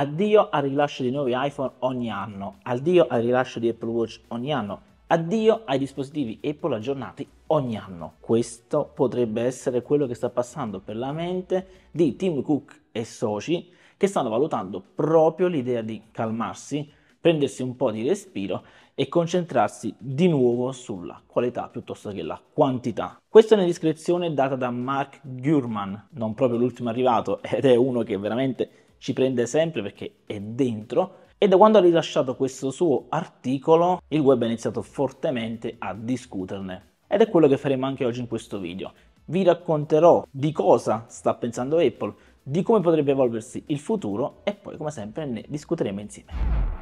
addio al rilascio di nuovi iPhone ogni anno, addio al rilascio di Apple Watch ogni anno, addio ai dispositivi Apple aggiornati ogni anno. Questo potrebbe essere quello che sta passando per la mente di Tim Cook e soci che stanno valutando proprio l'idea di calmarsi, prendersi un po' di respiro e concentrarsi di nuovo sulla qualità piuttosto che la quantità. Questa è una descrizione data da Mark Gurman, non proprio l'ultimo arrivato, ed è uno che veramente ci prende sempre perché è dentro. E da quando ha rilasciato questo suo articolo, il web ha iniziato fortemente a discuterne. Ed è quello che faremo anche oggi in questo video. Vi racconterò di cosa sta pensando Apple, di come potrebbe evolversi il futuro e poi come sempre ne discuteremo insieme.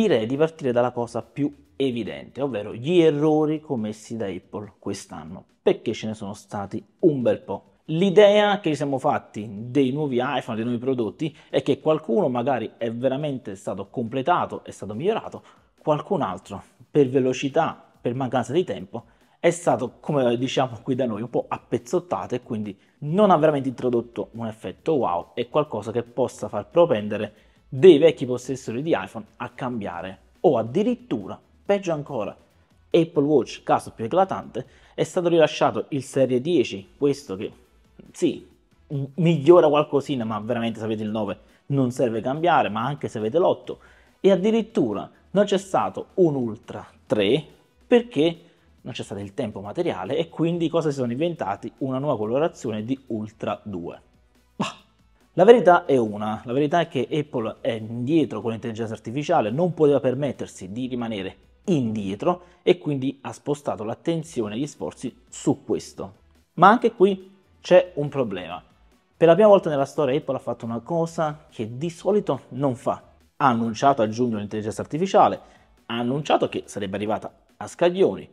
direi di partire dalla cosa più evidente, ovvero gli errori commessi da Apple quest'anno, perché ce ne sono stati un bel po'. L'idea che ci siamo fatti dei nuovi iPhone, dei nuovi prodotti, è che qualcuno magari è veramente stato completato, è stato migliorato, qualcun altro per velocità, per mancanza di tempo, è stato, come diciamo qui da noi, un po' appezzottato e quindi non ha veramente introdotto un effetto wow e qualcosa che possa far propendere dei vecchi possessori di iPhone a cambiare o addirittura, peggio ancora, Apple Watch, caso più eclatante, è stato rilasciato il Serie 10, questo che sì, migliora qualcosina, ma veramente se avete il 9 non serve cambiare, ma anche se avete l'8 e addirittura non c'è stato un Ultra 3 perché non c'è stato il tempo materiale e quindi cosa si sono inventati? Una nuova colorazione di Ultra 2. La verità è una, la verità è che Apple è indietro con l'intelligenza artificiale, non poteva permettersi di rimanere indietro e quindi ha spostato l'attenzione e gli sforzi su questo. Ma anche qui c'è un problema. Per la prima volta nella storia Apple ha fatto una cosa che di solito non fa. Ha annunciato a giugno l'intelligenza artificiale, ha annunciato che sarebbe arrivata a scaglioni,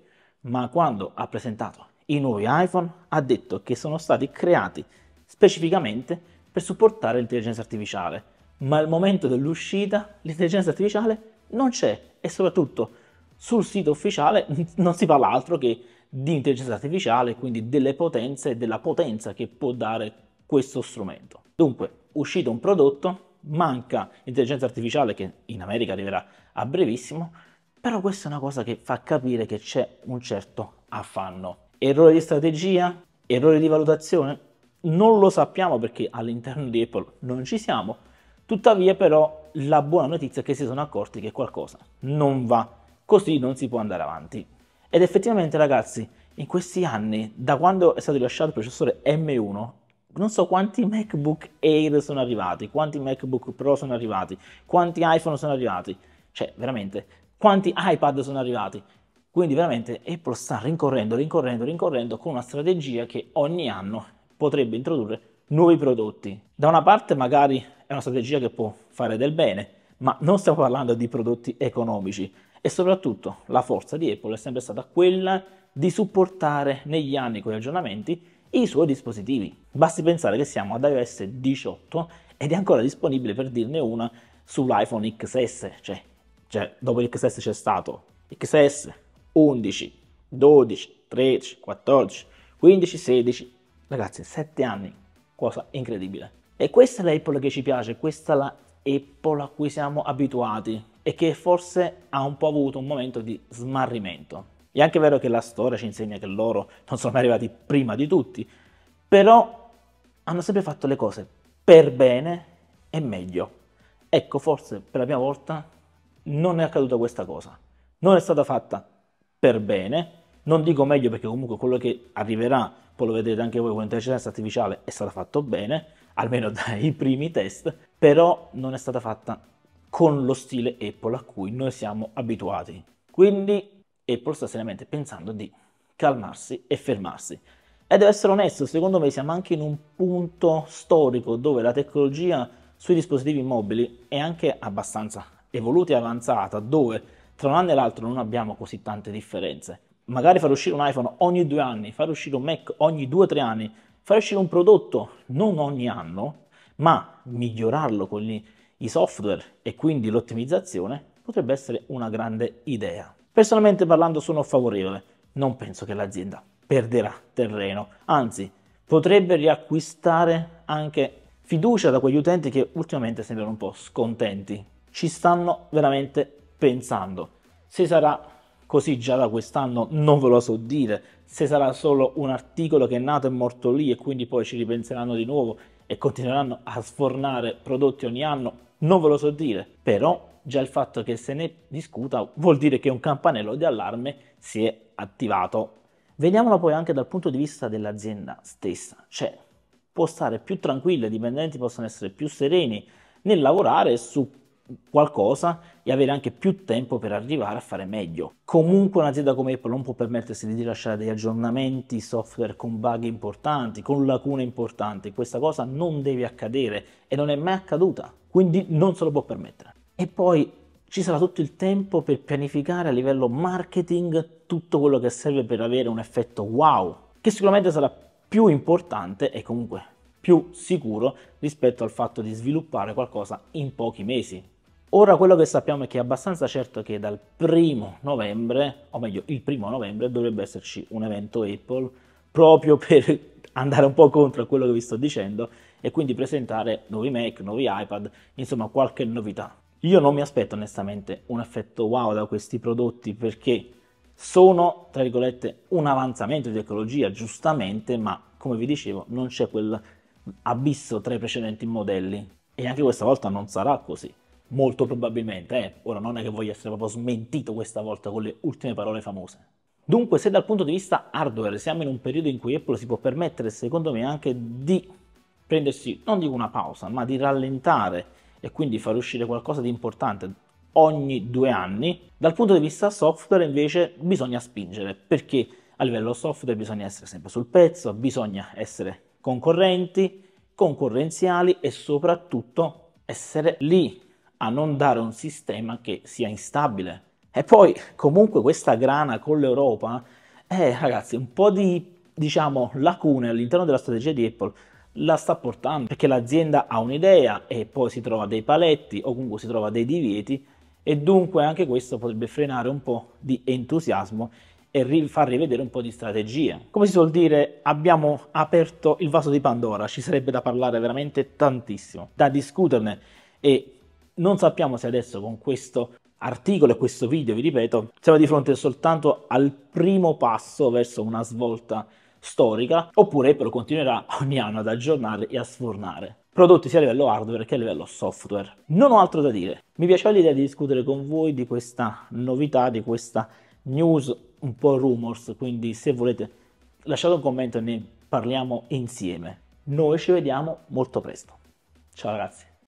ma quando ha presentato i nuovi iPhone ha detto che sono stati creati specificamente per supportare l'intelligenza artificiale. Ma al momento dell'uscita l'intelligenza artificiale non c'è e soprattutto sul sito ufficiale non si parla altro che di intelligenza artificiale, quindi delle potenze e della potenza che può dare questo strumento. Dunque, uscito un prodotto, manca l'intelligenza artificiale che in America arriverà a brevissimo, però questa è una cosa che fa capire che c'è un certo affanno. Errore di strategia? Errore di valutazione? Non lo sappiamo perché all'interno di Apple non ci siamo, tuttavia però la buona notizia è che si sono accorti che qualcosa non va, così non si può andare avanti. Ed effettivamente ragazzi, in questi anni, da quando è stato rilasciato il processore M1, non so quanti MacBook Air sono arrivati, quanti MacBook Pro sono arrivati, quanti iPhone sono arrivati, cioè veramente, quanti iPad sono arrivati. Quindi veramente Apple sta rincorrendo, rincorrendo, rincorrendo con una strategia che ogni anno potrebbe introdurre nuovi prodotti. Da una parte magari è una strategia che può fare del bene, ma non stiamo parlando di prodotti economici e soprattutto la forza di Apple è sempre stata quella di supportare negli anni con gli aggiornamenti i suoi dispositivi. Basti pensare che siamo ad iOS 18 ed è ancora disponibile per dirne una sull'iPhone XS, cioè, cioè dopo l'XS c'è stato XS 11, 12, 13, 14, 15, 16, Ragazzi, 7 anni, cosa incredibile. E questa è l'Apple che ci piace, questa è la Apple a cui siamo abituati e che forse ha un po' avuto un momento di smarrimento. È anche vero che la storia ci insegna che loro non sono mai arrivati prima di tutti, però hanno sempre fatto le cose per bene e meglio. Ecco, forse per la prima volta non è accaduta questa cosa. Non è stata fatta per bene, non dico meglio perché comunque quello che arriverà poi lo vedrete anche voi con l'intelligenza artificiale è stata fatta bene, almeno dai primi test, però non è stata fatta con lo stile Apple a cui noi siamo abituati. Quindi Apple sta seriamente pensando di calmarsi e fermarsi. E devo essere onesto, secondo me siamo anche in un punto storico dove la tecnologia sui dispositivi mobili è anche abbastanza evoluta e avanzata, dove tra un anno e l'altro non abbiamo così tante differenze magari far uscire un iPhone ogni due anni, far uscire un Mac ogni due o tre anni, far uscire un prodotto non ogni anno, ma migliorarlo con gli, i software e quindi l'ottimizzazione, potrebbe essere una grande idea. Personalmente parlando sono favorevole, non penso che l'azienda perderà terreno, anzi potrebbe riacquistare anche fiducia da quegli utenti che ultimamente sembrano un po' scontenti. Ci stanno veramente pensando. Se sarà così già da quest'anno non ve lo so dire se sarà solo un articolo che è nato e morto lì e quindi poi ci ripenseranno di nuovo e continueranno a sfornare prodotti ogni anno, non ve lo so dire, però già il fatto che se ne discuta vuol dire che un campanello di allarme si è attivato. Vediamolo poi anche dal punto di vista dell'azienda stessa, cioè può stare più tranquilla, i dipendenti possono essere più sereni nel lavorare su qualcosa e avere anche più tempo per arrivare a fare meglio. Comunque un'azienda come Apple non può permettersi di rilasciare degli aggiornamenti software con bug importanti, con lacune importanti. Questa cosa non deve accadere e non è mai accaduta, quindi non se lo può permettere. E poi ci sarà tutto il tempo per pianificare a livello marketing tutto quello che serve per avere un effetto wow, che sicuramente sarà più importante e comunque più sicuro rispetto al fatto di sviluppare qualcosa in pochi mesi, Ora quello che sappiamo è che è abbastanza certo che dal primo novembre, o meglio il primo novembre, dovrebbe esserci un evento Apple proprio per andare un po' contro quello che vi sto dicendo e quindi presentare nuovi Mac, nuovi iPad, insomma qualche novità. Io non mi aspetto onestamente un effetto wow da questi prodotti perché sono, tra virgolette, un avanzamento di tecnologia, giustamente, ma come vi dicevo non c'è quel abisso tra i precedenti modelli e anche questa volta non sarà così molto probabilmente, eh. ora non è che voglio essere proprio smentito questa volta con le ultime parole famose. Dunque, se dal punto di vista hardware siamo in un periodo in cui Apple si può permettere, secondo me, anche di prendersi, non dico una pausa, ma di rallentare e quindi far uscire qualcosa di importante ogni due anni, dal punto di vista software invece bisogna spingere, perché a livello software bisogna essere sempre sul pezzo, bisogna essere concorrenti, concorrenziali e soprattutto essere lì a non dare un sistema che sia instabile. E poi comunque questa grana con l'Europa, eh ragazzi, un po' di diciamo lacune all'interno della strategia di Apple la sta portando perché l'azienda ha un'idea e poi si trova dei paletti o comunque si trova dei divieti e dunque anche questo potrebbe frenare un po' di entusiasmo e far rivedere un po' di strategie. Come si suol dire, abbiamo aperto il vaso di Pandora, ci sarebbe da parlare veramente tantissimo, da discuterne e non sappiamo se adesso con questo articolo e questo video, vi ripeto, siamo di fronte soltanto al primo passo verso una svolta storica, oppure Apple continuerà ogni anno ad aggiornare e a sfornare prodotti sia a livello hardware che a livello software. Non ho altro da dire. Mi piaceva l'idea di discutere con voi di questa novità, di questa news, un po' rumors, quindi se volete lasciate un commento e ne parliamo insieme. Noi ci vediamo molto presto. Ciao ragazzi.